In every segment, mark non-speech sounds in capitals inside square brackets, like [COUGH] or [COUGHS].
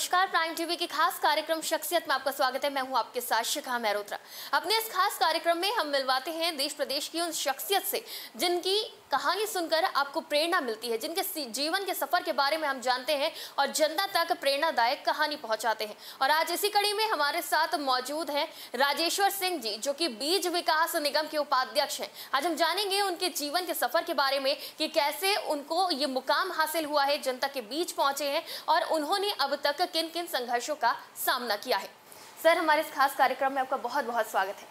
नमस्कार prime TV के खास कार्यक्रम शख्सियत में आपका स्वागत है मैं हूं आपके साथ शिखा मेहरोत्रा अपने इस खास कार्यक्रम में हम मिलवाते हैं देश प्रदेश की उन शख्सियत से जिनकी कहानी सुनकर आपको प्रेरणा मिलती है जिनके जीवन के सफर के बारे में हम जानते हैं और जनता तक प्रेरणादायक कहानी पहुंचाते हैं और आज इसी कड़ी में हमारे साथ मौजूद हैं राजेश्वर सिंह जी जो कि बीज विकास निगम के उपाध्यक्ष हैं आज हम जानेंगे उनके जीवन के सफर के बारे में कि कैसे उनको ये मुकाम हासिल हुआ है जनता के बीच पहुंचे हैं और उन्होंने अब तक किन किन संघर्षों का सामना किया है सर हमारे इस खास कार्यक्रम में आपका बहुत बहुत स्वागत है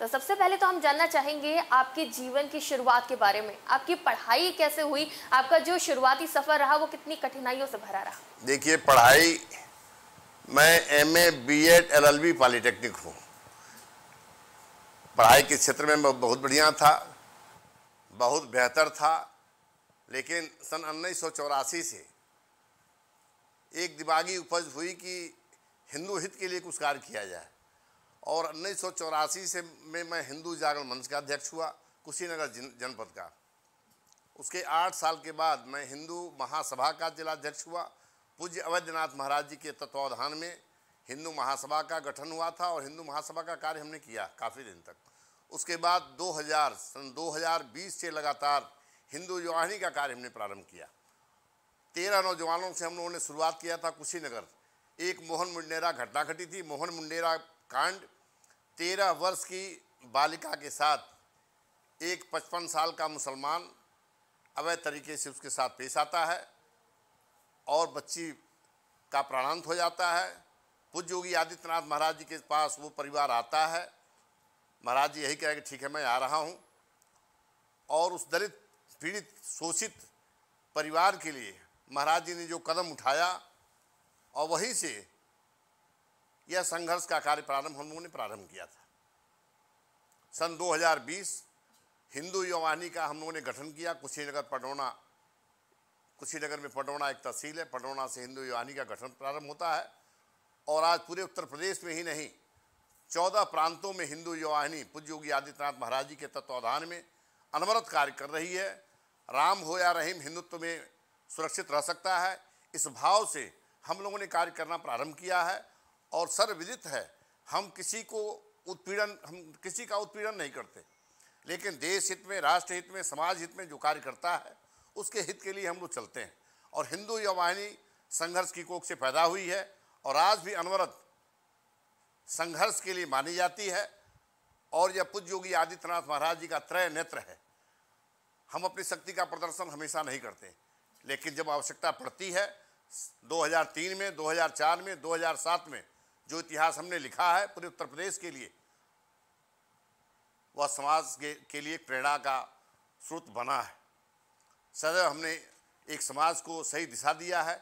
तो सबसे पहले तो हम जानना चाहेंगे आपके जीवन की शुरुआत के बारे में आपकी पढ़ाई कैसे हुई आपका जो शुरुआती सफ़र रहा वो कितनी कठिनाइयों से भरा रहा देखिए पढ़ाई मैं M A B Ed L L B polytechnic हूँ पढ़ाई के क्षेत्र में मैं बहुत बढ़िया था बहुत बेहतर था लेकिन सन उन्नीस से एक दिमागी उपज हुई कि हिंदू हित के लिए कुछ कार्य किया जाए और उन्नीस से में मैं हिंदू जागरण मंच का अध्यक्ष हुआ कुशीनगर जनपद का उसके आठ साल के बाद मैं हिंदू महासभा का जिला अध्यक्ष हुआ पूज्य अवैधनाथ महाराज जी के तत्वावधान में हिंदू महासभा का गठन हुआ था और हिंदू महासभा का कार्य हमने किया काफ़ी दिन तक उसके बाद 2000 सन 2020 से लगातार हिंदू युवाणी का कार्य हमने प्रारंभ किया तेरह नौजवानों से हम लोगों ने शुरुआत किया था कुशीनगर एक मोहन मुंडेरा घटना घटी थी मोहन मुंडेरा कांड तेरह वर्ष की बालिका के साथ एक पचपन साल का मुसलमान अवैध तरीके से उसके साथ पेश आता है और बच्ची का प्राणांत हो जाता है पूज्य योगी आदित्यनाथ महाराज जी के पास वो परिवार आता है महाराज जी यही कह कि ठीक है मैं आ रहा हूँ और उस दलित पीड़ित शोषित परिवार के लिए महाराज जी ने जो कदम उठाया और वहीं से यह संघर्ष का कार्य प्रारंभ हम लोगों ने प्रारंभ किया था सन 2020 हिंदू युवानी का हम लोगों ने गठन किया कुशीनगर पटौना कुशीनगर में पटौना एक तहसील है पटौना से हिंदू युवानी का गठन प्रारंभ होता है और आज पूरे उत्तर प्रदेश में ही नहीं चौदह प्रांतों में हिंदू युवानी पूज्य योगी आदित्यनाथ महाराज जी के तत्वाधान में अनवरत कार्य कर रही है राम हो या रहीम हिंदुत्व में सुरक्षित रह सकता है इस भाव से हम लोगों ने कार्य करना प्रारंभ किया है और सर्वविदित है हम किसी को उत्पीड़न हम किसी का उत्पीड़न नहीं करते लेकिन देश हित में राष्ट्र हित में समाज हित में जो कार्य करता है उसके हित के लिए हम लोग चलते हैं और हिंदू युवाहिनी संघर्ष की कोख से पैदा हुई है और आज भी अनवरत संघर्ष के लिए मानी जाती है और यह पूज्य योगी आदित्यनाथ महाराज जी का त्रय नेत्र है हम अपनी शक्ति का प्रदर्शन हमेशा नहीं करते लेकिन जब आवश्यकता पड़ती है 2003 में 2004 में 2007 में जो इतिहास हमने लिखा है पूरे उत्तर प्रदेश के लिए वह समाज के, के लिए प्रेरणा का स्रोत बना है सदैव हमने एक समाज को सही दिशा दिया है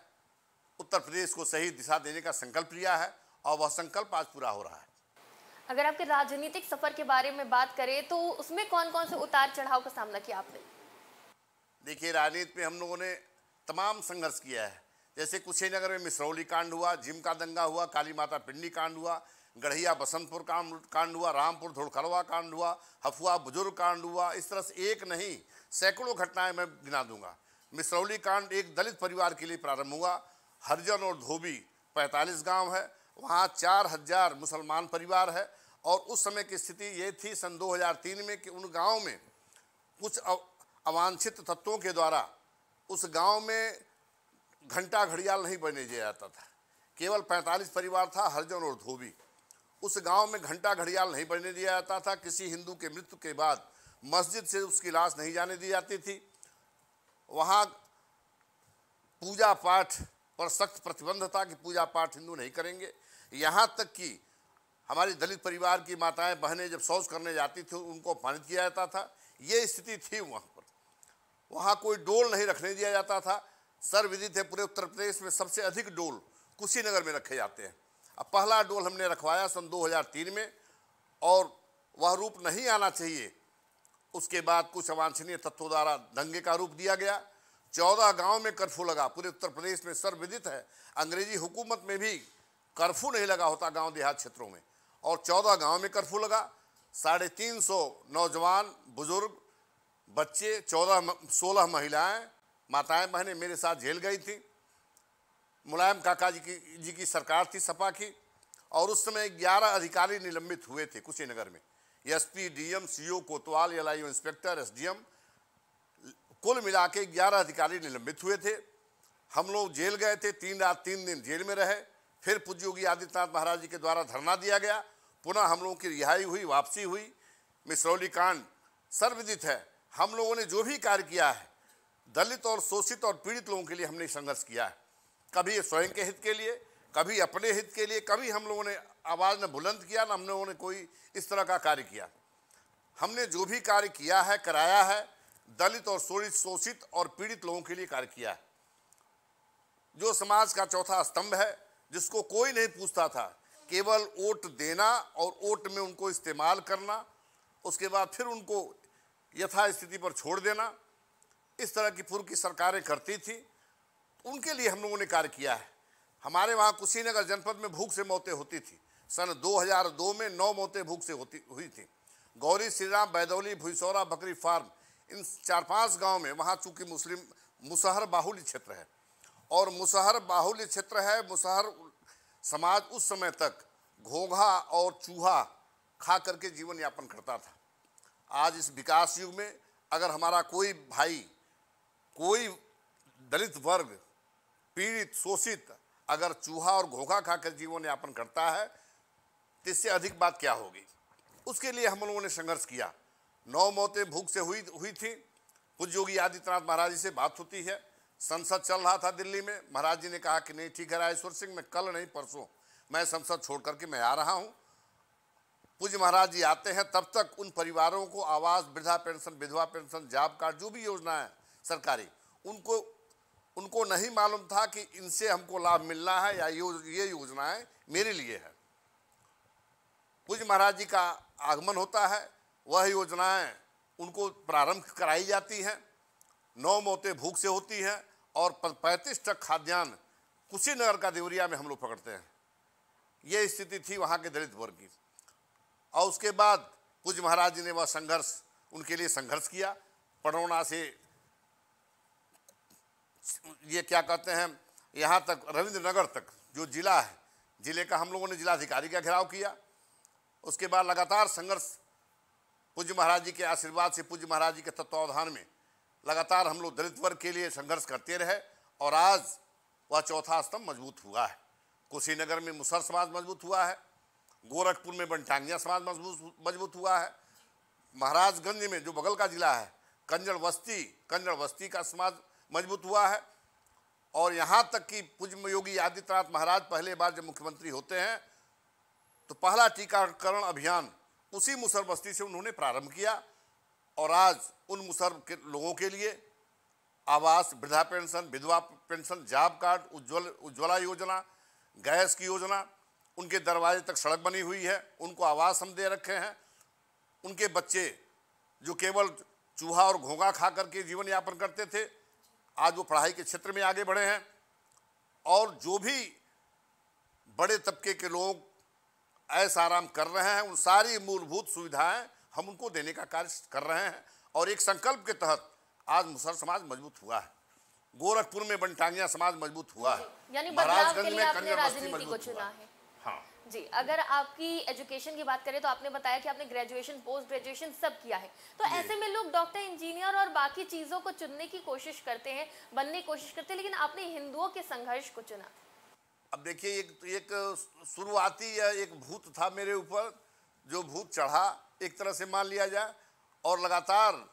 उत्तर प्रदेश को सही दिशा देने का संकल्प लिया है और वह संकल्प आज पूरा हो रहा है अगर आपके राजनीतिक सफर के बारे में बात करें तो उसमें कौन कौन से उतार चढ़ाव का सामना किया आपने देखिए राजनीति में हम लोगों ने तमाम संघर्ष किया है जैसे कुशीनगर में मिसरौली कांड हुआ जिम का दंगा हुआ काली माता पिंडी कांड हुआ गढ़िया बसंतपुर कांड हुआ रामपुर धुड़खड़वा कांड हुआ हफुआ बुजुर्ग कांड हुआ इस तरह से एक नहीं सैकड़ों घटनाएं मैं गिना दूंगा मिसरौली कांड एक दलित परिवार के लिए प्रारंभ हुआ हरजन और धोबी पैंतालीस गांव है वहाँ चार हजार मुसलमान परिवार है और उस समय की स्थिति ये थी सन दो में कि उन गाँव में कुछ अवांछित तत्वों के द्वारा उस गांव में घंटा घड़ियाल नहीं बने दिया जाता था केवल 45 परिवार था हरजन और धोबी उस गांव में घंटा घड़ियाल नहीं बनने दिया जाता था किसी हिंदू के मृत्यु के बाद मस्जिद से उसकी लाश नहीं जाने दी जाती थी वहाँ पूजा पाठ पर सख्त प्रतिबंध था कि पूजा पाठ हिंदू नहीं करेंगे यहाँ तक कि हमारे दलित परिवार की माताएं बहनें जब शौच करने जाती थी उनको अपमानित किया जाता था ये स्थिति थी वहाँ वहाँ कोई डोल नहीं रखने दिया जाता था सर विदित है पूरे उत्तर प्रदेश में सबसे अधिक डोल कुशीनगर में रखे जाते हैं अब पहला डोल हमने रखवाया सन 2003 में और वह रूप नहीं आना चाहिए उसके बाद कुछ अवांछनीय तत्वों द्वारा दंगे का रूप दिया गया चौदह गांव में कर्फ्यू लगा पूरे उत्तर प्रदेश में सर विदित है अंग्रेजी हुकूमत में भी कर्फ्यू नहीं लगा होता गाँव देहात क्षेत्रों में और चौदह गाँव में कर्फ्यू लगा साढ़े तीन सौ नौजवान बुजुर्ग बच्चे चौदह सोलह महिलाएं माताएं बहनें मेरे साथ जेल गई थी मुलायम काका जी की जी की सरकार थी सपा की और उस समय ग्यारह अधिकारी निलंबित हुए थे कुशीनगर में एसपी डीएम सीओ कोतवाल एल आई इंस्पेक्टर एसडीएम कुल मिला के ग्यारह अधिकारी निलंबित हुए थे हम लोग जेल गए थे तीन रात तीन दिन जेल में रहे फिर पूज्य योगी आदित्यनाथ महाराज जी के द्वारा धरना दिया गया पुनः हम लोगों की रिहाई हुई वापसी हुई मिसरौली कांड सर्वविदित है हम लोगों ने जो भी कार्य किया है दलित और शोषित और पीड़ित लोगों के लिए हमने संघर्ष किया है कभी स्वयं के हित के लिए कभी अपने हित के लिए कभी हम लोगों ने आवाज़ न बुलंद किया ना हम लोगों ने कोई इस तरह का कार्य किया हमने जो भी कार्य किया है कराया है दलित और शोषित और पीड़ित लोगों के लिए कार्य किया है जो समाज का चौथा स्तंभ है जिसको कोई नहीं पूछता था केवल वोट देना और वोट में उनको इस्तेमाल करना उसके बाद फिर उनको यथास्थिति पर छोड़ देना इस तरह की पूर्व की सरकारें करती थी उनके लिए हम लोगों ने कार्य किया है हमारे वहाँ कुशीनगर जनपद में भूख से मौतें होती थी सन 2002 में नौ मौतें भूख से होती हुई थी गौरी श्रीराम बैदौली भुईसौरा बकरी फार्म इन चार पांच गांव में वहाँ चूँकि मुस्लिम मुसहर बाहुल्य क्षेत्र है और मुसहर बाहुल्य क्षेत्र है मुसहर समाज उस समय तक घोघा और चूहा खा करके जीवन यापन करता था आज इस विकास युग में अगर हमारा कोई भाई कोई दलित वर्ग पीड़ित शोषित अगर चूहा और घोखा खाकर जीवन यापन करता है तो इससे अधिक बात क्या होगी उसके लिए हम लोगों ने संघर्ष किया नौ मौतें भूख से हुई हुई थी कुछ योगी आदित्यनाथ महाराज जी से बात होती है संसद चल रहा था दिल्ली में महाराज जी ने कहा कि नहीं ठीक है राजेश्वर सिंह मैं कल नहीं परसों मैं संसद छोड़ करके मैं आ रहा हूँ पूज्य महाराज जी आते हैं तब तक उन परिवारों को आवास वृद्धा पेंशन विधवा पेंशन जॉब कार्ड जो भी योजना है सरकारी उनको उनको नहीं मालूम था कि इनसे हमको लाभ मिलना है या ये योजनाएं मेरे लिए है पूज्य महाराज जी का आगमन होता है वह योजनाएं उनको प्रारंभ कराई जाती हैं नौ मौतें भूख से होती हैं और पैंतीस टक खाद्यान्न कुशीनगर का देवरिया में हम लोग पकड़ते हैं ये स्थिति थी वहाँ के दलित वर्ग की और उसके बाद पूज्य महाराज जी ने वह संघर्ष उनके लिए संघर्ष किया पड़ोना से ये क्या कहते हैं यहाँ तक रविंद्र नगर तक जो जिला है जिले का हम लोगों ने जिलाधिकारी का घेराव किया उसके बाद लगातार संघर्ष पूज्य महाराज जी के आशीर्वाद से पूज्य महाराज जी के तत्वावधान में लगातार हम लोग दलित वर्ग के लिए संघर्ष करते रहे और आज वह चौथा स्तंभ मजबूत हुआ है कुशीनगर में मुसर समाज मजबूत हुआ है गोरखपुर में बनटांगिया समाज मजबूत मजबूत हुआ है महाराजगंज में जो बगल का जिला है कंजड़ बस्ती कंजड़ बस्ती का समाज मजबूत हुआ है और यहाँ तक कि पूज्य योगी आदित्यनाथ महाराज पहले बार जब मुख्यमंत्री होते हैं तो पहला टीकाकरण अभियान उसी मुसर बस्ती से उन्होंने प्रारंभ किया और आज उन मुसर के लोगों के लिए आवास वृद्धा पेंशन विधवा pension job card Ujjwal Ujjwala Yojana gas की योजना उनके दरवाजे तक सड़क बनी हुई है उनको आवास हम दे रखे हैं उनके बच्चे जो केवल चूहा और घोंगा खा करके जीवन यापन करते थे आज वो पढ़ाई के क्षेत्र में आगे बढ़े हैं और जो भी बड़े तबके के लोग ऐसा आराम कर रहे हैं उन सारी मूलभूत सुविधाएं हम उनको देने का कार्य कर रहे हैं और एक संकल्प के तहत आज मुसर समाज मजबूत हुआ है गोरखपुर में बनटांगिया समाज मजबूत हुआ है के में कन्या राजनीति मजबूत चुना है जी अगर आपकी एजुकेशन की बात करें तो आपने बताया कि आपने ग्रेजुएशन पोस्ट ग्रेजुएशन सब किया है तो ऐसे में लोग डॉक्टर इंजीनियर और बाकी चीज़ों को चुनने की कोशिश करते हैं बनने की कोशिश करते हैं लेकिन आपने हिंदुओं के संघर्ष को चुना अब देखिए एक एक शुरुआती या एक भूत था मेरे ऊपर जो भूत चढ़ा एक तरह से मान लिया जाए और लगातार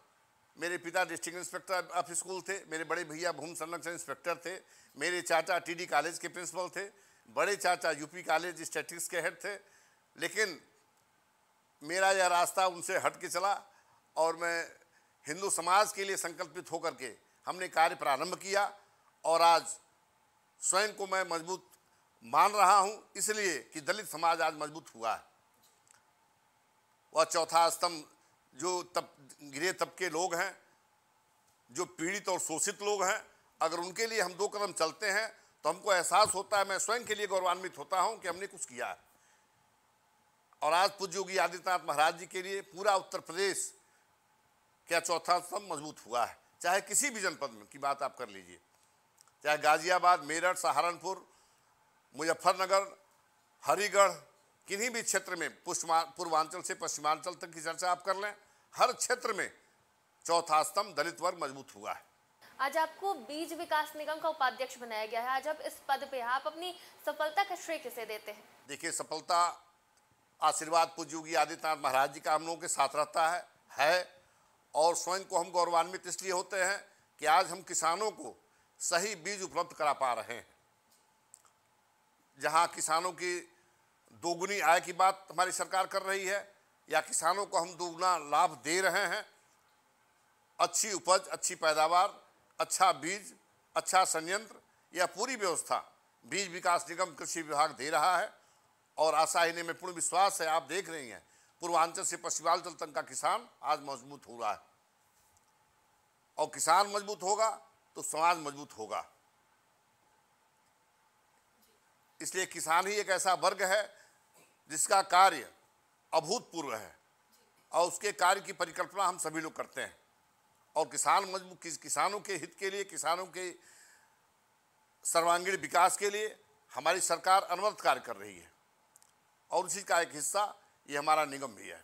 मेरे पिता डिस्ट्रिक्ट इंस्पेक्टर ऑफ स्कूल थे मेरे बड़े भैया भूमि संरक्षण इंस्पेक्टर थे मेरे चाचा टीडी कॉलेज के प्रिंसिपल थे बड़े चाचा यूपी कॉलेज स्टैटिक्स के हेड थे लेकिन मेरा यह रास्ता उनसे हट के चला और मैं हिंदू समाज के लिए संकल्पित होकर के हमने कार्य प्रारंभ किया और आज स्वयं को मैं मजबूत मान रहा हूं इसलिए कि दलित समाज आज मजबूत हुआ है वह चौथा स्तंभ जो तब गिरे तबके लोग हैं जो पीड़ित और शोषित लोग हैं अगर उनके लिए हम दो कदम चलते हैं तो हमको एहसास होता है मैं स्वयं के लिए गौरवान्वित होता हूं कि हमने कुछ किया और आज पूज्य योगी आदित्यनाथ महाराज जी के लिए पूरा उत्तर प्रदेश क्या चौथा स्तंभ मजबूत हुआ है चाहे किसी भी जनपद में की बात आप कर लीजिए चाहे गाजियाबाद मेरठ सहारनपुर मुजफ्फरनगर हरीगढ़ किन्हीं भी क्षेत्र में पूर्वांचल से पश्चिमांचल तक की चर्चा आप कर लें हर क्षेत्र में चौथा स्तंभ दलित वर्ग मजबूत हुआ है आज आपको बीज विकास निगम का उपाध्यक्ष बनाया गया है आज आप इस पद पे आप अपनी सफलता का श्रेय किसे देते हैं देखिए सफलता आशीर्वाद पूज्य योगी आदित्यनाथ महाराज जी का हम लोगों के साथ रहता है है और स्वयं को हम गौरवान्वित इसलिए होते हैं कि आज हम किसानों को सही बीज उपलब्ध करा पा रहे हैं जहाँ किसानों की दोगुनी आय की बात हमारी सरकार कर रही है या किसानों को हम दोगुना लाभ दे रहे हैं अच्छी उपज अच्छी पैदावार अच्छा बीज अच्छा संयंत्र या पूरी व्यवस्था बीज विकास निगम कृषि विभाग दे रहा है और आशा इन्हें में पूर्ण विश्वास है आप देख रही हैं पूर्वांचल से पश्चिमांचल तक का किसान आज मजबूत हो रहा है और किसान मजबूत होगा तो समाज मजबूत होगा इसलिए किसान ही एक ऐसा वर्ग है जिसका कार्य अभूतपूर्व है और उसके कार्य की परिकल्पना हम सभी लोग करते हैं और किसान मजबूत किस, किसानों के हित के लिए किसानों के सर्वांगीण विकास के लिए हमारी सरकार अनवरत कार्य कर रही है और उसी का एक हिस्सा ये हमारा निगम भी है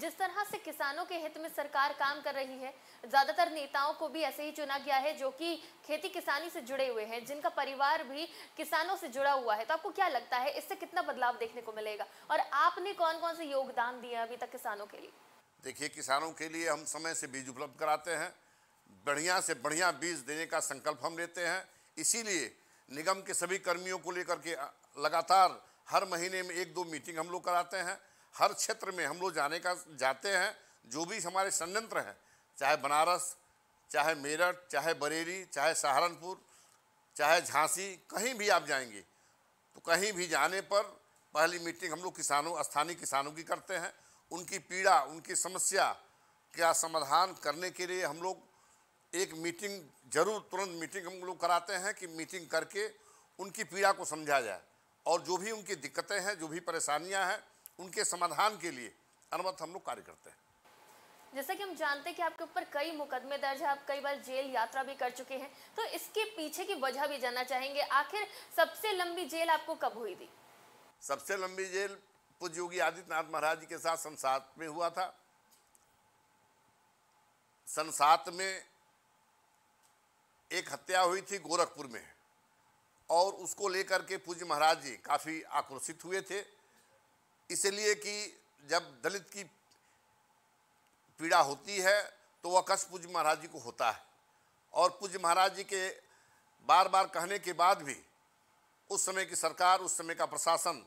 जिस तरह से किसानों के हित में सरकार काम कर रही है ज़्यादातर नेताओं को भी ऐसे ही चुना गया है जो कि खेती किसानी से जुड़े हुए हैं जिनका परिवार भी किसानों से जुड़ा हुआ है तो आपको क्या लगता है इससे कितना बदलाव देखने को मिलेगा और आपने कौन कौन से योगदान दिए अभी तक किसानों के लिए देखिए किसानों के लिए हम समय से बीज उपलब्ध कराते हैं बढ़िया से बढ़िया बीज देने का संकल्प हम लेते हैं इसीलिए निगम के सभी कर्मियों को लेकर के लगातार हर महीने में एक दो मीटिंग हम लोग कराते हैं हर क्षेत्र में हम लोग जाने का जाते हैं जो भी हमारे संयंत्र हैं चाहे बनारस चाहे मेरठ चाहे बरेली चाहे सहारनपुर चाहे झांसी कहीं भी आप जाएंगे तो कहीं भी जाने पर पहली मीटिंग हम लोग किसानों स्थानीय किसानों की करते हैं उनकी पीड़ा उनकी समस्या का समाधान करने के लिए हम लोग एक मीटिंग जरूर तुरंत मीटिंग हम लोग कराते हैं कि मीटिंग करके उनकी पीड़ा को समझा जाए और जो भी उनकी दिक्कतें हैं जो भी परेशानियां हैं उनके समाधान के लिए अनवत हम लोग कार्य करते हैं जैसा कि हम जानते हैं कि आपके ऊपर कई मुकदमे दर्ज है आप कई बार जेल यात्रा भी कर चुके हैं तो इसके पीछे की वजह भी जानना चाहेंगे आखिर सबसे लंबी जेल आपको कब हुई थी सबसे लंबी जेल पूज्य तो योगी आदित्यनाथ महाराज जी के साथ संसात में हुआ था संसात में एक हत्या हुई थी गोरखपुर में और उसको लेकर के पूज्य महाराज जी काफ़ी आक्रोशित हुए थे इसलिए कि जब दलित की पीड़ा होती है तो वह कष्ट पूज्य महाराज जी को होता है और पूज्य महाराज जी के बार बार कहने के बाद भी उस समय की सरकार उस समय का प्रशासन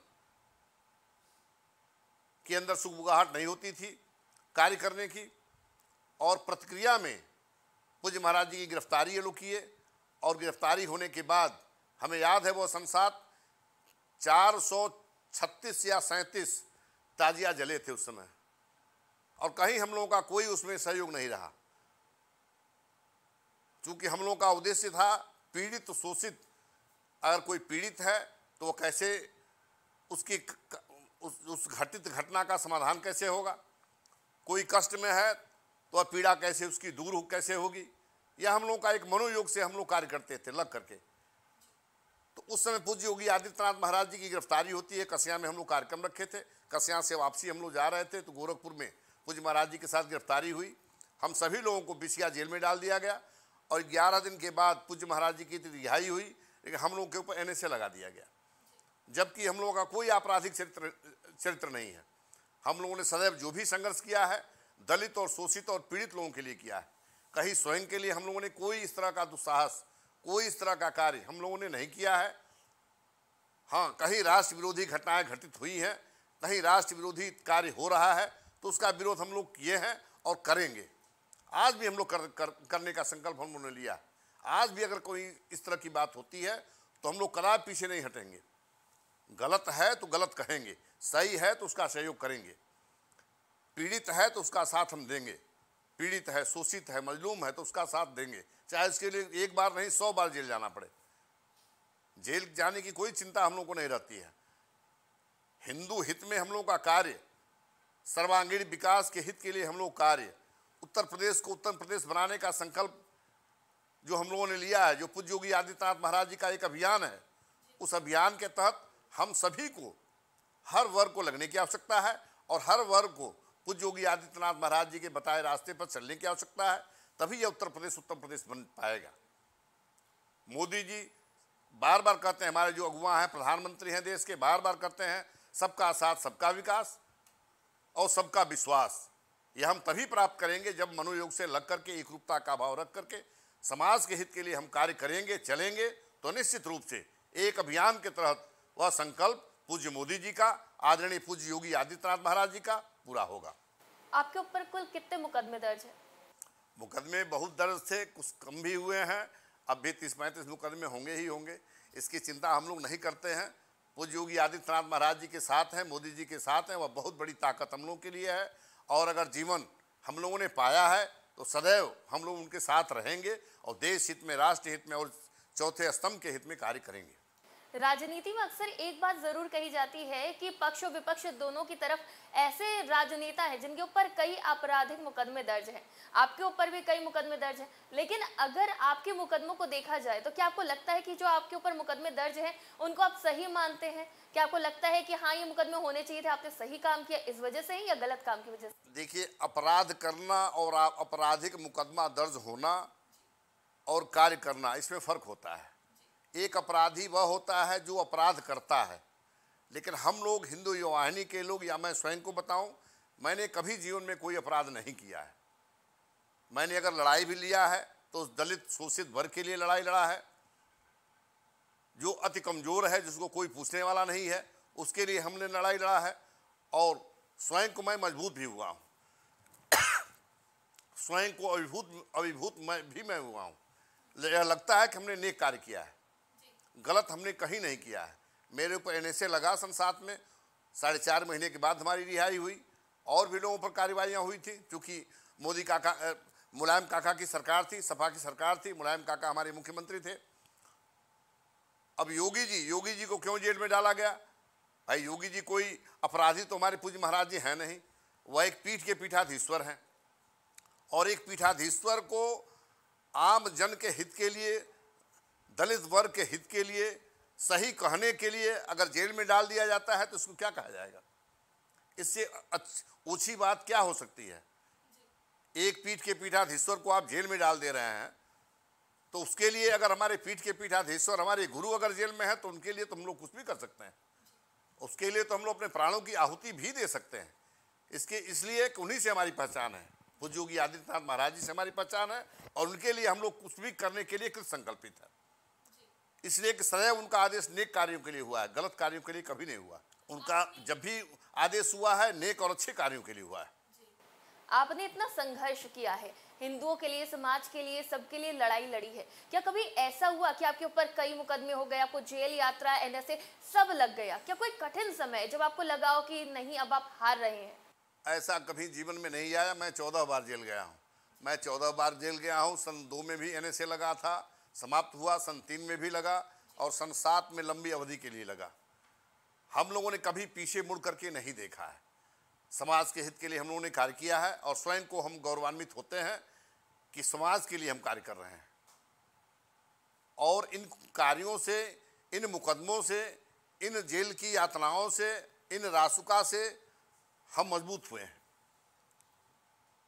के अंदर सुगबुगाहट नहीं होती थी कार्य करने की और प्रतिक्रिया में पूज्य महाराज जी की गिरफ्तारी ये लोग किए और गिरफ्तारी होने के बाद हमें याद है वो संसात चार सौ छत्तीस या सैंतीस ताजिया जले थे उस समय और कहीं हम लोगों का कोई उसमें सहयोग नहीं रहा क्योंकि हम लोगों का उद्देश्य था पीड़ित शोषित अगर कोई पीड़ित है तो वो कैसे उसकी उस उस घटित घटना का समाधान कैसे होगा कोई कष्ट में है तो पीड़ा कैसे उसकी दूर हो कैसे होगी यह हम लोगों का एक मनोयोग से हम लोग कार्य करते थे लग करके तो उस समय पूज्य योगी आदित्यनाथ महाराज जी की गिरफ्तारी होती है कसिया में हम लोग कार्यक्रम रखे थे कसिया से वापसी हम लोग जा रहे थे तो गोरखपुर में पूज्य महाराज जी के साथ गिरफ्तारी हुई हम सभी लोगों को बिसिया जेल में डाल दिया गया और ग्यारह दिन के बाद पूज्य महाराज जी की रिहाई हुई लेकिन हम लोगों के ऊपर एन लगा दिया गया जबकि हम लोगों का कोई आपराधिक चरित्र चरित्र नहीं है हम लोगों ने सदैव जो भी संघर्ष किया है दलित और शोषित और पीड़ित लोगों के लिए किया है कहीं स्वयं के लिए हम लोगों ने कोई इस तरह का दुस्साहस कोई इस तरह का कार्य हम लोगों ने नहीं किया है हाँ कहीं राष्ट्र विरोधी घटनाएं घटित हुई हैं कहीं राष्ट्र विरोधी कार्य हो रहा है तो उसका विरोध हम लोग किए हैं और करेंगे आज भी हम लोग कर, कर, करने का संकल्प हम लोगों ने लिया आज भी अगर कोई इस तरह की बात होती है तो हम लोग कदा पीछे नहीं हटेंगे गलत है तो गलत कहेंगे सही है तो उसका सहयोग करेंगे पीड़ित है तो उसका साथ हम देंगे पीड़ित है शोषित है मजलूम है तो उसका साथ देंगे चाहे इसके लिए एक बार नहीं सौ बार जेल जाना पड़े जेल जाने की कोई चिंता हम लोग को नहीं रहती है हिंदू हित में हम लोग का कार्य सर्वांगीण विकास के हित के लिए हम लोग कार्य उत्तर प्रदेश को उत्तर प्रदेश बनाने का संकल्प जो हम लोगों ने लिया है जो पूज्य योगी आदित्यनाथ महाराज जी का एक अभियान है उस अभियान के तहत हम सभी को हर वर्ग को लगने की आवश्यकता है और हर वर्ग को कुछ योगी आदित्यनाथ महाराज जी के बताए रास्ते पर चलने की आवश्यकता है तभी यह उत्तर प्रदेश उत्तर प्रदेश बन पाएगा मोदी जी बार बार कहते हैं हमारे जो अगुआ हैं प्रधानमंत्री हैं देश के बार बार कहते हैं सबका साथ सबका विकास और सबका विश्वास यह हम तभी प्राप्त करेंगे जब मनोयोग से लग करके एक रूपता का भाव रख करके समाज के हित के लिए हम कार्य करेंगे चलेंगे तो निश्चित रूप से एक अभियान के तहत वह संकल्प पूज्य मोदी जी का आदरणीय पूज्य योगी आदित्यनाथ महाराज जी का पूरा होगा आपके ऊपर कुल कितने मुकदमे दर्ज है मुकदमे बहुत दर्ज थे कुछ कम भी हुए हैं अब भी तीस पैंतीस मुकदमे होंगे ही होंगे इसकी चिंता हम लोग नहीं करते हैं पूज्य योगी आदित्यनाथ महाराज जी के साथ हैं मोदी जी के साथ हैं वह बहुत बड़ी ताकत हम लोगों के लिए है और अगर जीवन हम लोगों ने पाया है तो सदैव हम लोग उनके साथ रहेंगे और देश हित में राष्ट्र हित में और चौथे स्तंभ के हित में कार्य करेंगे राजनीति में अक्सर एक बात जरूर कही जाती है कि पक्ष और विपक्ष दोनों की तरफ ऐसे राजनेता हैं जिनके ऊपर कई आपराधिक मुकदमे दर्ज हैं आपके ऊपर भी कई मुकदमे दर्ज हैं लेकिन अगर आपके मुकदमों को देखा जाए तो क्या आपको लगता है कि जो आपके ऊपर मुकदमे दर्ज हैं उनको आप सही मानते हैं क्या आपको लगता है कि हाँ ये मुकदमे होने चाहिए थे आपने सही काम किया इस वजह से या गलत काम की वजह से देखिए अपराध करना और आपराधिक मुकदमा दर्ज होना और कार्य करना इसमें फर्क होता है एक अपराधी वह होता है जो अपराध करता है लेकिन हम लोग हिंदू युवाहिनी के लोग या मैं स्वयं को बताऊं मैंने कभी जीवन में कोई अपराध नहीं किया है मैंने अगर लड़ाई भी लिया है तो उस दलित शोषित वर्ग के लिए लड़ाई लड़ा है जो अति कमज़ोर है जिसको कोई पूछने वाला नहीं है उसके लिए हमने लड़ाई लड़ा है और स्वयं को मैं मजबूत भी हुआ हूँ [COUGHS] स्वयं को अभिभूत अभिभूत मैं भी मैं हुआ हूँ लगता है कि हमने नेक कार्य किया है गलत हमने कहीं नहीं किया है मेरे ऊपर एन लगा सन सात में साढ़े चार महीने के बाद हमारी रिहाई हुई और भी लोगों पर कार्रवाइयाँ हुई थी क्योंकि मोदी काका मुलायम काका की सरकार थी सपा की सरकार थी मुलायम काका हमारे मुख्यमंत्री थे अब योगी जी योगी जी को क्यों जेल में डाला गया भाई योगी जी कोई अपराधी तो हमारे पूज्य महाराज जी हैं नहीं वह एक पीठ के पीठाधीश्वर हैं और एक पीठाधीश्वर को आम जन के हित के लिए दलित वर्ग के हित के लिए सही कहने के लिए अगर जेल में डाल दिया जाता है तो उसको क्या कहा जाएगा इससे ऊँची बात क्या हो सकती है एक पीठ के पीठाधीश्वर को आप जेल में डाल दे रहे हैं तो उसके लिए अगर हमारे पीठ के पीठाधीश्वर हमारे गुरु अगर जेल में है तो उनके लिए तो हम लोग कुछ भी कर सकते हैं उसके लिए तो हम लोग अपने प्राणों की आहुति भी दे सकते हैं इसके इसलिए उन्हीं से हमारी पहचान है पूज्य योगी आदित्यनाथ महाराज जी से हमारी पहचान है और उनके लिए हम लोग कुछ भी करने के लिए कृत संकल्पित है इसलिए कि सदैव उनका आदेश नेक कार्यों के लिए हुआ है गलत कार्यों के लिए कभी नहीं हुआ उनका जब भी आदेश हुआ है नेक और अच्छे कार्यों के लिए हुआ है आपने इतना संघर्ष किया है हिंदुओं के लिए समाज के लिए सबके लिए लड़ाई लड़ी है क्या कभी ऐसा हुआ कि आपके ऊपर कई मुकदमे हो गए आपको जेल यात्रा एनएसए सब लग गया क्या कोई कठिन समय जब आपको लगा हो कि नहीं अब आप हार रहे हैं ऐसा कभी जीवन में नहीं आया मैं चौदह बार जेल गया हूँ मैं चौदह बार जेल गया हूँ सन दो में भी एन लगा था समाप्त हुआ सन तीन में भी लगा और सन सात में लंबी अवधि के लिए लगा हम लोगों ने कभी पीछे मुड़ करके नहीं देखा है समाज के हित के लिए हम लोगों ने कार्य किया है और स्वयं को हम गौरवान्वित होते हैं कि समाज के लिए हम कार्य कर रहे हैं और इन कार्यों से इन मुकदमों से इन जेल की यातनाओं से इन रासुका से हम मजबूत हुए हैं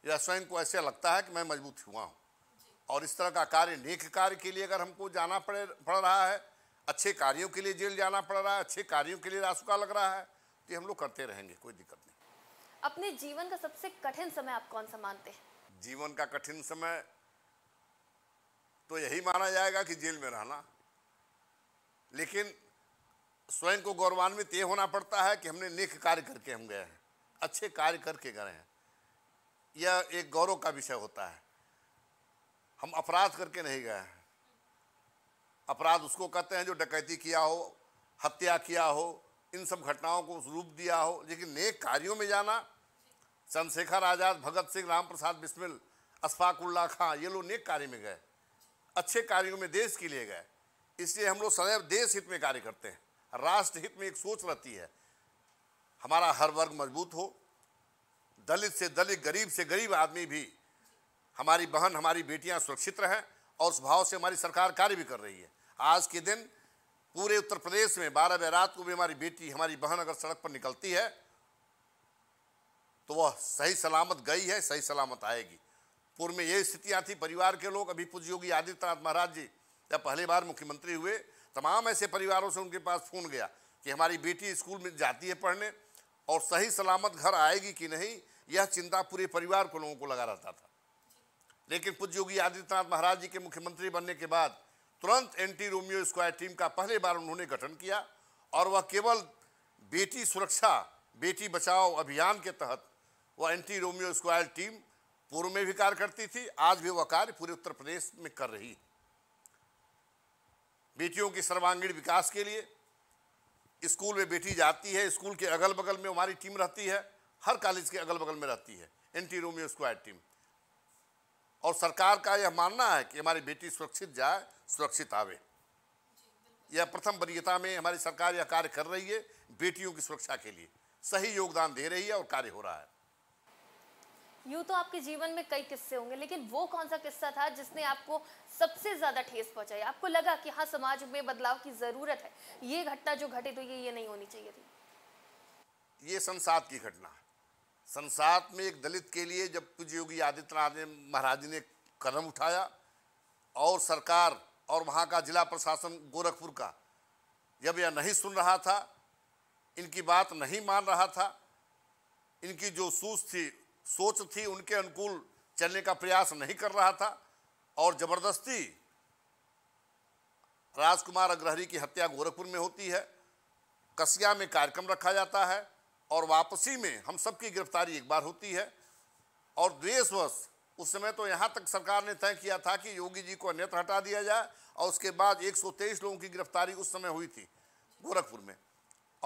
या स्वयं को ऐसा लगता है कि मैं मजबूत हुआ हूँ और इस तरह का कार्य नेक कार्य के लिए अगर हमको जाना पड़े पड़ रहा है अच्छे कार्यों के लिए जेल जाना पड़ रहा है अच्छे कार्यों के लिए रासुका लग रहा है तो हम लोग करते रहेंगे कोई दिक्कत नहीं अपने जीवन का सबसे कठिन समय आप कौन सा मानते हैं जीवन का कठिन समय तो यही माना जाएगा कि जेल में रहना लेकिन स्वयं को गौरवान्वित ये होना पड़ता है कि हमने नेक कार्य करके हम गए हैं अच्छे कार्य करके गए हैं यह एक गौरव का विषय होता है हम अपराध करके नहीं गए अपराध उसको कहते हैं जो डकैती किया हो हत्या किया हो इन सब घटनाओं को रूप दिया हो लेकिन नेक कार्यों में जाना चंद्रशेखर आज़ाद भगत सिंह राम प्रसाद बिस्मिल अशफाकुल्ला खां ये लोग नेक कार्य में गए अच्छे कार्यों में देश के लिए गए इसलिए हम लोग सदैव देश हित में कार्य करते हैं राष्ट्र हित में एक सोच रहती है हमारा हर वर्ग मजबूत हो दलित से दलित गरीब से गरीब आदमी भी हमारी बहन हमारी बेटियां सुरक्षित रहें और उस भाव से हमारी सरकार कार्य भी कर रही है आज के दिन पूरे उत्तर प्रदेश में बारह बजे रात को भी हमारी बेटी हमारी बहन अगर सड़क पर निकलती है तो वह सही सलामत गई है सही सलामत आएगी पूर्व में यही स्थितियाँ थी परिवार के लोग अभी पूज्य योगी आदित्यनाथ महाराज जी जब पहली बार मुख्यमंत्री हुए तमाम ऐसे परिवारों से उनके पास फ़ोन गया कि हमारी बेटी स्कूल में जाती है पढ़ने और सही सलामत घर आएगी कि नहीं यह चिंता पूरे परिवार को लोगों को लगा रहता था लेकिन पूज्य योगी आदित्यनाथ महाराज जी के मुख्यमंत्री बनने के बाद तुरंत एंटी रोमियो स्क्वायर टीम का पहली बार उन्होंने गठन किया और वह केवल बेटी सुरक्षा बेटी बचाओ अभियान के तहत वह एंटी रोमियो स्क्वायर टीम पूर्व में भी कार्य करती थी आज भी वह कार्य पूरे उत्तर प्रदेश में कर रही है बेटियों के सर्वांगीण विकास के लिए स्कूल में बेटी जाती है स्कूल के अगल बगल में हमारी टीम रहती है हर कॉलेज के अगल बगल में रहती है एंटी रोमियो स्क्वायर टीम और सरकार का यह मानना है कि हमारी बेटी सुरक्षित जाए सुरक्षित आवे यह प्रथम वरीयता में हमारी सरकार यह कार्य कर रही है बेटियों की सुरक्षा के लिए सही योगदान दे रही है और कार्य हो रहा है यूं तो आपके जीवन में कई किस्से होंगे लेकिन वो कौन सा किस्सा था जिसने आपको सबसे ज्यादा ठेस पहुंचाई आपको लगा कि हाँ समाज में बदलाव की जरूरत है ये घटना जो घटे तो ये ये नहीं होनी चाहिए थी ये संसाद की घटना संसार में एक दलित के लिए जब पूज्य योगी आदित्यनाथ ने महाराज जी ने कदम उठाया और सरकार और वहाँ का जिला प्रशासन गोरखपुर का जब यह नहीं सुन रहा था इनकी बात नहीं मान रहा था इनकी जो सूझ थी सोच थी उनके अनुकूल चलने का प्रयास नहीं कर रहा था और ज़बरदस्ती राजकुमार अग्रहरी की हत्या गोरखपुर में होती है कसिया में कार्यक्रम रखा जाता है और वापसी में हम सबकी गिरफ्तारी एक बार होती है और द्वेषवश उस समय तो यहाँ तक सरकार ने तय किया था कि योगी जी को अन्यत्र हटा दिया जाए और उसके बाद 123 लोगों की गिरफ्तारी उस समय हुई थी गोरखपुर में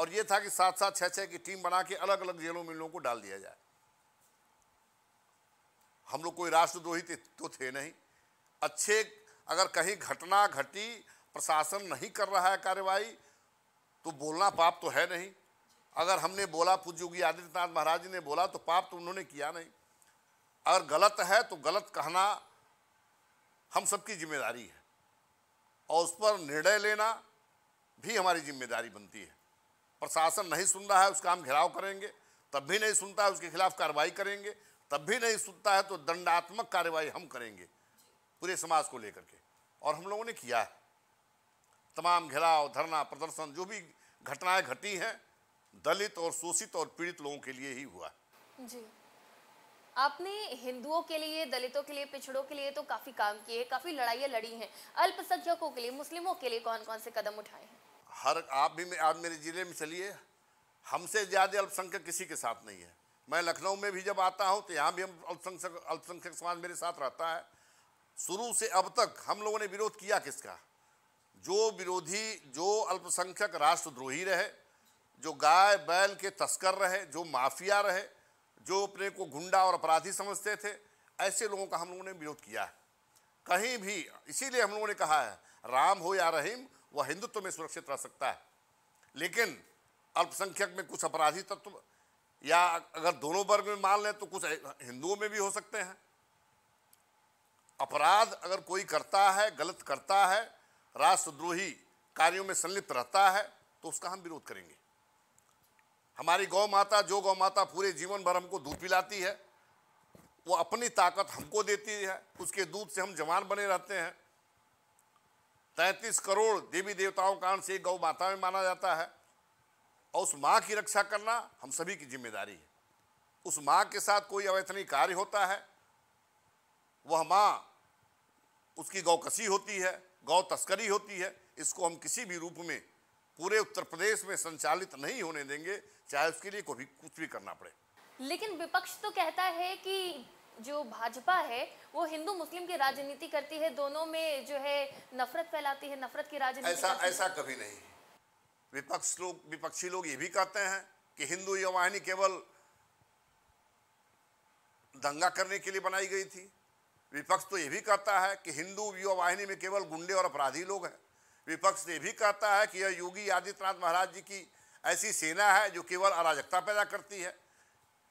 और ये था कि सात सात छः छः की टीम बना के अलग अलग जेलों में लोगों को डाल दिया जाए हम लोग कोई राष्ट्रद्रोही थे तो थे नहीं अच्छे अगर कहीं घटना घटी प्रशासन नहीं कर रहा है कार्रवाई तो बोलना पाप तो है नहीं अगर हमने बोला पूज्य योगी आदित्यनाथ महाराज ने बोला तो पाप तो उन्होंने किया नहीं अगर गलत है तो गलत कहना हम सबकी जिम्मेदारी है और उस पर निर्णय लेना भी हमारी जिम्मेदारी बनती है प्रशासन नहीं सुन रहा है उसका हम घेराव करेंगे तब भी नहीं सुनता है उसके खिलाफ कार्रवाई करेंगे तब भी नहीं सुनता है तो दंडात्मक कार्रवाई हम करेंगे पूरे समाज को लेकर के और हम लोगों ने किया है तमाम घेराव धरना प्रदर्शन जो भी घटनाएं घटी हैं दलित और शोषित और पीड़ित लोगों के लिए ही हुआ जी आपने हिंदुओं के लिए दलितों के लिए पिछड़ों के लिए तो काफी काम किए काफी लड़ाइयाँ लड़ी हैं अल्पसंख्यकों के लिए मुस्लिमों के लिए कौन कौन से कदम उठाए हैं हर आप भी आप मेरे जिले में चलिए हमसे ज़्यादा अल्पसंख्यक किसी के साथ नहीं है मैं लखनऊ में भी जब आता हूँ तो यहाँ भी हम अल्पसंख्यक अल्पसंख्यक समाज मेरे साथ रहता है शुरू से अब तक हम लोगों ने विरोध किया किसका जो विरोधी जो अल्पसंख्यक राष्ट्रद्रोही रहे जो गाय बैल के तस्कर रहे जो माफिया रहे जो अपने को गुंडा और अपराधी समझते थे ऐसे लोगों का हम लोगों ने विरोध किया है कहीं भी इसीलिए हम लोगों ने कहा है राम हो या रहीम वह हिंदुत्व में सुरक्षित रह सकता है लेकिन अल्पसंख्यक में कुछ अपराधी तत्व या अगर दोनों वर्ग में मान लें तो कुछ हिंदुओं में भी हो सकते हैं अपराध अगर कोई करता है गलत करता है राष्ट्रद्रोही कार्यों में संलिप्त रहता है तो उसका हम विरोध करेंगे हमारी गौ माता जो गौ माता पूरे जीवन भर हमको दूध पिलाती है वो अपनी ताकत हमको देती है उसके दूध से हम जवान बने रहते हैं तैंतीस करोड़ देवी देवताओं का अंश एक गौ माता में माना जाता है और उस माँ की रक्षा करना हम सभी की जिम्मेदारी है उस माँ के साथ कोई अवैतनी कार्य होता है वह माँ उसकी गौकसी होती है गौ तस्करी होती है इसको हम किसी भी रूप में पूरे उत्तर प्रदेश में संचालित नहीं होने देंगे चाहे उसके लिए कोई कुछ भी करना पड़े लेकिन विपक्ष तो कहता है कि जो भाजपा है वो हिंदू मुस्लिम की राजनीति करती है दोनों में जो है नफरत फैलाती है नफरत की राजनीति ऐसा ऐसा कभी नहीं विपक्ष लोग विपक्षी लोग ये भी कहते हैं कि हिंदू युवाहिनी केवल दंगा करने के लिए बनाई गई थी विपक्ष तो ये भी कहता है कि हिंदू युवा वाहिनी में केवल गुंडे और अपराधी लोग हैं विपक्ष ये भी कहता है कि यह योगी आदित्यनाथ महाराज जी की ऐसी सेना है जो केवल अराजकता पैदा करती है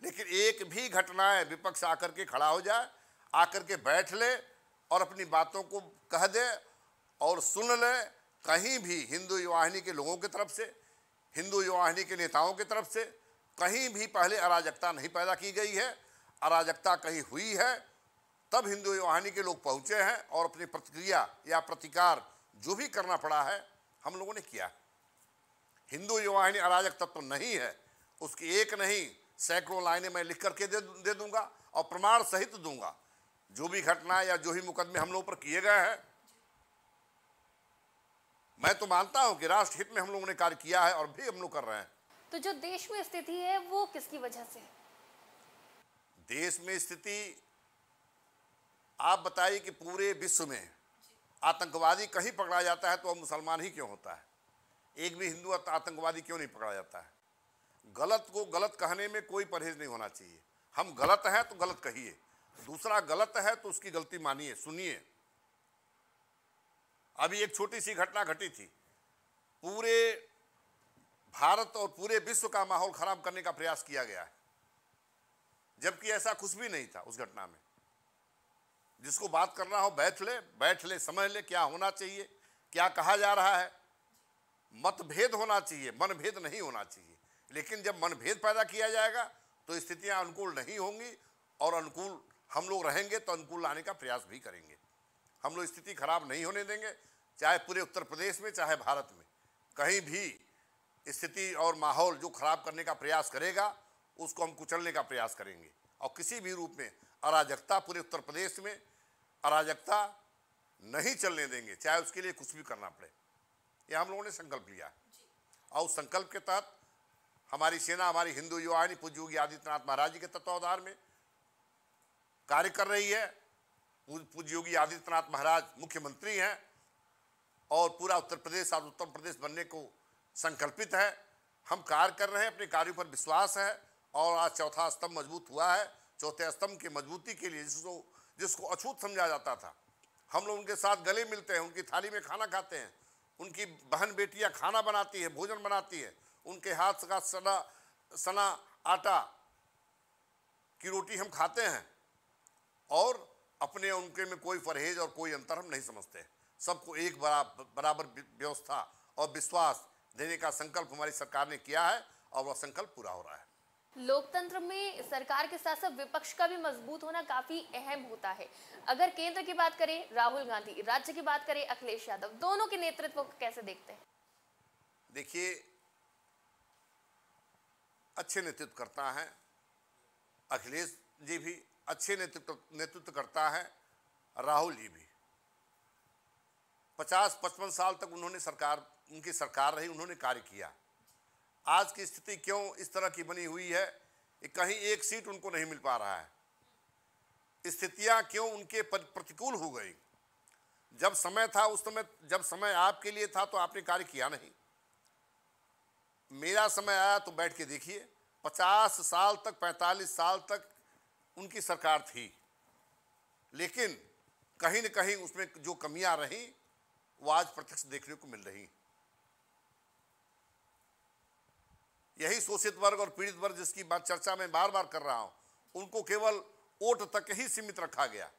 लेकिन एक भी है विपक्ष आकर के खड़ा हो जाए आकर के बैठ ले और अपनी बातों को कह दे और सुन ले कहीं भी हिंदू युवाहिनी के लोगों की तरफ से हिंदू युवाहिनी के नेताओं की तरफ से कहीं भी पहले अराजकता नहीं पैदा की गई है अराजकता कहीं हुई है तब हिंदू युवाहिनी के लोग पहुँचे हैं और अपनी प्रतिक्रिया या प्रतिकार जो भी करना पड़ा है हम लोगों ने किया हिंदू युवाहिनी अराजक तत्व तो नहीं है उसकी एक नहीं सैकड़ों लाइनें मैं लिख करके दे दे दूंगा और प्रमाण सहित दूंगा जो भी घटना या जो भी मुकदमे हम लोगों पर किए गए हैं मैं तो मानता हूं कि राष्ट्रहित में हम लोगों ने कार्य किया है और भी हम लोग कर रहे हैं तो जो देश में स्थिति है वो किसकी वजह से है देश में स्थिति आप बताइए कि पूरे विश्व में आतंकवादी कहीं पकड़ा जाता है तो वह मुसलमान ही क्यों होता है एक भी हिंदू आतंकवादी क्यों नहीं पकड़ा जाता है गलत को गलत कहने में कोई परहेज नहीं होना चाहिए हम गलत हैं तो गलत कहिए दूसरा गलत है तो उसकी गलती मानिए सुनिए अभी एक छोटी सी घटना घटी थी पूरे भारत और पूरे विश्व का माहौल खराब करने का प्रयास किया गया है जबकि ऐसा कुछ भी नहीं था उस घटना में जिसको बात करना हो बैठ ले बैठ ले समझ ले क्या होना चाहिए क्या कहा जा रहा है मतभेद होना चाहिए मनभेद नहीं होना चाहिए लेकिन जब मनभेद पैदा किया जाएगा तो स्थितियां अनुकूल नहीं होंगी और अनुकूल हम लोग रहेंगे तो अनुकूल लाने का प्रयास भी करेंगे हम लोग स्थिति खराब नहीं होने देंगे चाहे पूरे उत्तर प्रदेश में चाहे भारत में कहीं भी स्थिति और माहौल जो खराब करने का प्रयास करेगा उसको हम कुचलने का प्रयास करेंगे और किसी भी रूप में अराजकता पूरे उत्तर प्रदेश में अराजकता नहीं चलने देंगे चाहे उसके लिए कुछ भी करना पड़े ये हम लोगों ने संकल्प लिया है और उस संकल्प के तहत हमारी सेना हमारी हिंदू युवा पूज्य योगी आदित्यनाथ महाराज जी के तत्वाधार में कार्य कर रही है पूज्य योगी आदित्यनाथ महाराज मुख्यमंत्री हैं और पूरा उत्तर प्रदेश और उत्तर प्रदेश बनने को संकल्पित है हम कार्य कर रहे हैं अपने कार्यों पर विश्वास है और आज चौथा स्तंभ मजबूत हुआ है चौथे स्तंभ की मजबूती के लिए जिसको जिसको अछूत समझा जाता था हम लोग उनके साथ गले मिलते हैं उनकी थाली में खाना खाते हैं उनकी बहन बेटियां खाना बनाती है भोजन बनाती है उनके हाथ का सना सना आटा की रोटी हम खाते हैं और अपने उनके में कोई परहेज और कोई अंतर हम नहीं समझते सबको एक बराबर बराबर व्यवस्था और विश्वास देने का संकल्प हमारी सरकार ने किया है और वह संकल्प पूरा हो रहा है लोकतंत्र में सरकार के साथ साथ विपक्ष का भी मजबूत होना काफी अहम होता है अगर केंद्र की बात करें राहुल गांधी राज्य की बात करें अखिलेश यादव दोनों के नेतृत्व को कैसे देखते हैं देखिए अच्छे नेतृत्व करता है अखिलेश जी भी अच्छे नेतृत्व नेतृत्व करता है राहुल जी भी पचास पचपन साल तक उन्होंने सरकार उनकी सरकार रही उन्होंने कार्य किया आज की स्थिति क्यों इस तरह की बनी हुई है कि कहीं एक सीट उनको नहीं मिल पा रहा है स्थितियां क्यों उनके प्रतिकूल हो गई जब समय था उस समय जब समय आपके लिए था तो आपने कार्य किया नहीं मेरा समय आया तो बैठ के देखिए पचास साल तक पैंतालीस साल तक उनकी सरकार थी लेकिन कहीं न कहीं उसमें जो कमियां रहीं वो आज प्रत्यक्ष देखने को मिल रही हैं यही शोषित वर्ग और पीड़ित वर्ग जिसकी बात चर्चा में बार बार कर रहा हूँ उनको केवल वोट तक ही सीमित रखा गया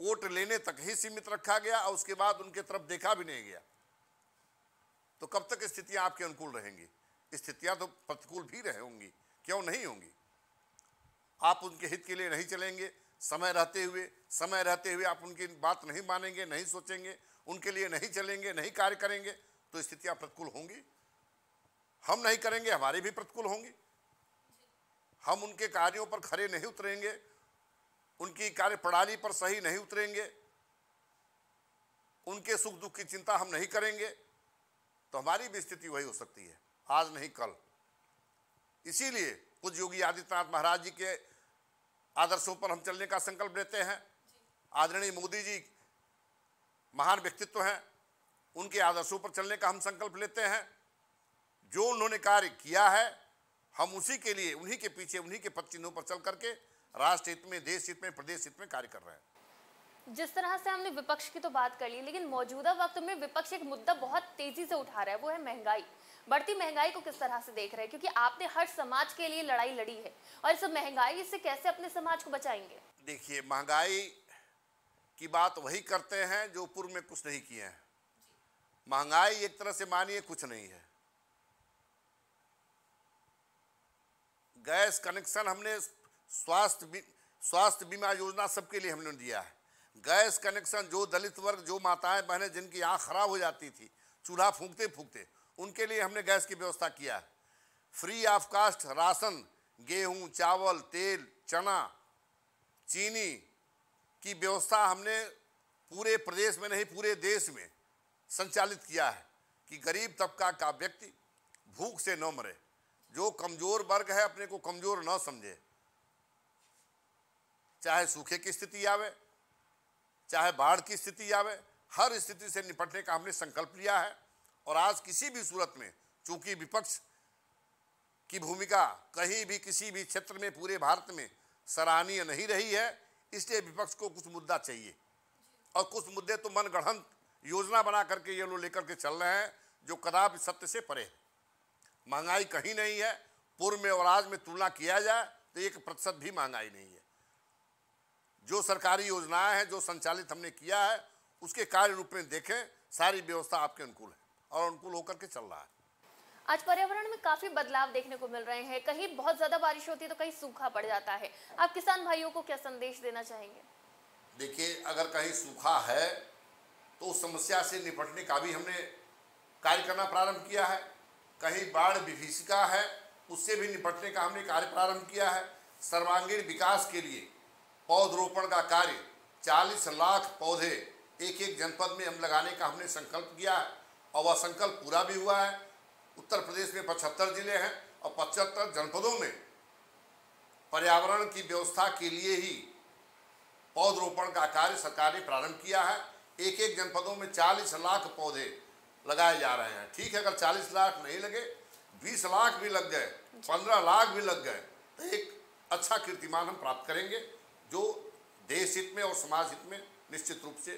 वोट लेने तक ही सीमित रखा गया और उसके बाद उनके तरफ देखा भी नहीं गया तो कब तक स्थितियां आपके अनुकूल रहेंगी स्थितियां तो प्रतिकूल भी रहे होंगी क्यों नहीं होंगी आप उनके हित के लिए नहीं चलेंगे समय रहते हुए समय रहते हुए आप उनकी बात नहीं मानेंगे नहीं सोचेंगे उनके लिए नहीं चलेंगे नहीं कार्य करेंगे तो स्थितियां प्रतिकूल होंगी हम नहीं करेंगे हमारे भी प्रतिकूल होंगे हम उनके कार्यों पर खरे नहीं उतरेंगे उनकी कार्य प्रणाली पर सही नहीं उतरेंगे उनके सुख दुख की चिंता हम नहीं करेंगे तो हमारी भी स्थिति वही हो सकती है आज नहीं कल इसीलिए कुछ योगी आदित्यनाथ महाराज जी के आदर्शों पर हम चलने का संकल्प लेते हैं आदरणीय मोदी जी महान व्यक्तित्व हैं उनके आदर्शों पर चलने का हम संकल्प लेते हैं जो उन्होंने कार्य किया है हम उसी के लिए उन्हीं के पीछे उन्हीं के पद चिन्हों पर चल करके राष्ट्र हित में देश हित में प्रदेश हित में कार्य कर रहे हैं जिस तरह से हमने विपक्ष की तो बात कर ली लेकिन मौजूदा वक्त में विपक्ष एक मुद्दा बहुत तेजी से उठा रहा है वो है महंगाई बढ़ती महंगाई को किस तरह से देख रहे हैं क्योंकि आपने हर समाज के लिए लड़ाई लड़ी है और इस महंगाई से कैसे अपने समाज को बचाएंगे देखिए महंगाई की बात वही करते हैं जो पूर्व में कुछ नहीं किए हैं महंगाई एक तरह से मानिए कुछ नहीं है गैस कनेक्शन हमने स्वास्थ्य बी, स्वास्थ्य बीमा योजना सबके लिए हमने दिया है गैस कनेक्शन जो दलित वर्ग जो माताएं बहनें जिनकी आँख खराब हो जाती थी चूल्हा फूंकते फूंकते उनके लिए हमने गैस की व्यवस्था किया है फ्री ऑफ कास्ट राशन गेहूँ चावल तेल चना चीनी की व्यवस्था हमने पूरे प्रदेश में नहीं पूरे देश में संचालित किया है कि गरीब तबका का व्यक्ति भूख से न मरे जो कमज़ोर वर्ग है अपने को कमज़ोर ना समझे चाहे सूखे की स्थिति आवे चाहे बाढ़ की स्थिति आवे हर स्थिति से निपटने का हमने संकल्प लिया है और आज किसी भी सूरत में चूंकि विपक्ष की भूमिका कहीं भी किसी भी क्षेत्र में पूरे भारत में सराहनीय नहीं रही है इसलिए विपक्ष को कुछ मुद्दा चाहिए और कुछ मुद्दे तो मनगढ़ंत योजना बना करके ये लोग लेकर के चल रहे हैं जो कदापि सत्य से परे है महंगाई कहीं नहीं है पूर्व में और आज में तुलना किया जाए तो एक प्रतिशत भी महंगाई नहीं है जो सरकारी योजनाएं हैं जो संचालित हमने किया है उसके कार्य रूप में देखें सारी व्यवस्था आपके अनुकूल है और अनुकूल होकर के चल रहा है आज पर्यावरण में काफी बदलाव देखने को मिल रहे हैं कहीं बहुत ज्यादा बारिश होती है तो कहीं सूखा पड़ जाता है आप किसान भाइयों को क्या संदेश देना चाहेंगे देखिए अगर कहीं सूखा है तो उस समस्या से निपटने का भी हमने कार्य करना प्रारंभ किया है कहीं बाढ़ विभीषिका है उससे भी निपटने का हमने कार्य प्रारंभ किया है सर्वांगीण विकास के लिए पौधरोपण का कार्य 40 लाख पौधे एक एक जनपद में हम लगाने का हमने संकल्प किया है और वह संकल्प पूरा भी हुआ है उत्तर प्रदेश में पचहत्तर जिले हैं और पचहत्तर जनपदों में पर्यावरण की व्यवस्था के लिए ही पौधरोपण का कार्य सरकार ने प्रारंभ किया है एक एक जनपदों में 40 लाख पौधे लगाए जा रहे हैं ठीक है अगर चालीस लाख नहीं लगे बीस लाख भी लग गए पंद्रह लाख भी लग गए तो एक अच्छा कीर्तिमान हम प्राप्त करेंगे जो देश हित में और समाज हित में निश्चित रूप से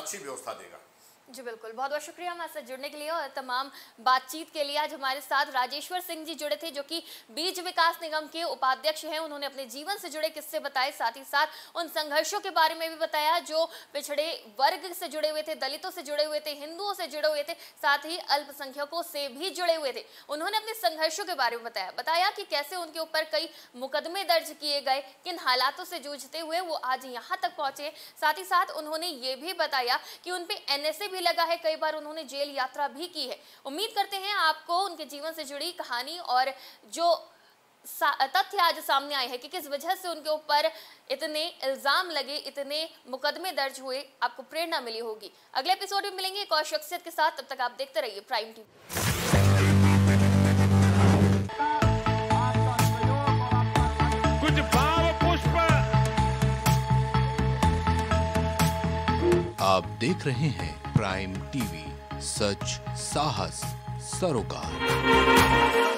अच्छी व्यवस्था देगा जी बिल्कुल बहुत बहुत शुक्रिया हमारे साथ जुड़ने के लिए और तमाम बातचीत के लिए आज हमारे साथ राजेश्वर सिंह जी जुड़े थे जो कि बीज विकास निगम के उपाध्यक्ष हैं उन्होंने अपने जीवन से जुड़े किस्से बताए साथ ही साथ उन संघर्षों के बारे में भी बताया जो पिछड़े वर्ग से जुड़े हुए थे दलितों से जुड़े हुए थे हिंदुओं से जुड़े हुए थे साथ ही अल्पसंख्यकों से भी जुड़े हुए थे उन्होंने अपने संघर्षों के बारे में बताया बताया कि कैसे उनके ऊपर कई मुकदमे दर्ज किए गए किन हालातों से जूझते हुए वो आज यहाँ तक पहुंचे साथ ही साथ उन्होंने ये भी बताया कि उनपे एनएसए भी लगा है कई बार उन्होंने जेल यात्रा भी की है उम्मीद करते हैं आपको उनके जीवन से जुड़ी कहानी और जो तथ्य आज सामने आए हैं कि किस वजह से उनके ऊपर इतने इल्जाम लगे इतने मुकदमे दर्ज हुए आपको प्रेरणा मिली होगी अगले एपिसोड में मिलेंगे एक और शख्सियत के साथ तब तक आप देखते रहिए प्राइम टीवी कुछ भाव पुष्प आप देख रहे हैं प्राइम टीवी सच साहस सरोकार